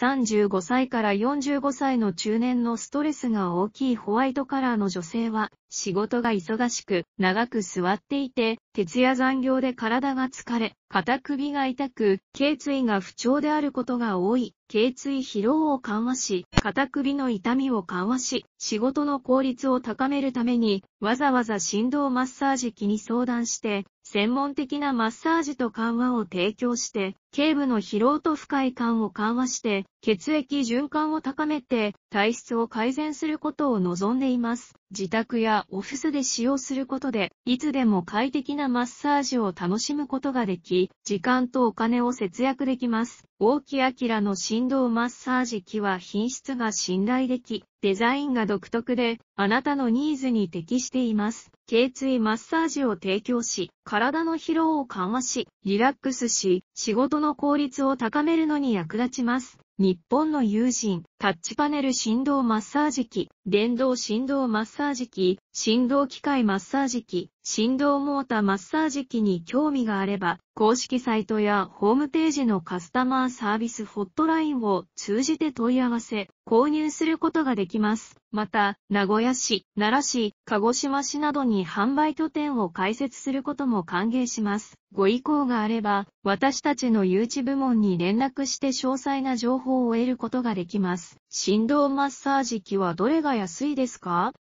35歳から45歳の中年のストレスが大きいホワイトカラーの女性は、仕事が忙しく、長く座っていて、徹夜残業で体が疲れ、肩首が痛く、頸椎が不調であることが多い、頸椎疲労を緩和し、肩首の痛みを緩和し、仕事の効率を高めるために、わざわざ振動マッサージ機に相談して、専門的なマッサージと緩和を提供して、頸部の疲労と不快感を緩和して、血液循環を高めて、体質を改善することを望んでいます。自宅やオフィスで使用することで、いつでも快適なマッサージを楽しむことができ、時間とお金を節約できます。大木明の振動マッサージ機は品質が信頼でき、デザインが独特で、あなたのニーズに適しています。頸椎マッサージを提供し、体の疲労を緩和し、リラックスし、仕事の効率を高めるのに役立ちます。日本の友人、タッチパネル振動マッサージ機、電動振動マッサージ機、振動機械マッサージ機、振動モーターマッサージ機に興味があれば、公式サイトやホームページのカスタマーサービスホットラインを通じて問い合わせ、購入することができます。また、名古屋市、奈良市、鹿児島市などに販売拠点を開設することも歓迎します。ご意向があれば、私たちの誘致部門に連絡して詳細な情報を得ることができます。振動マッサージ機はどれが安いですか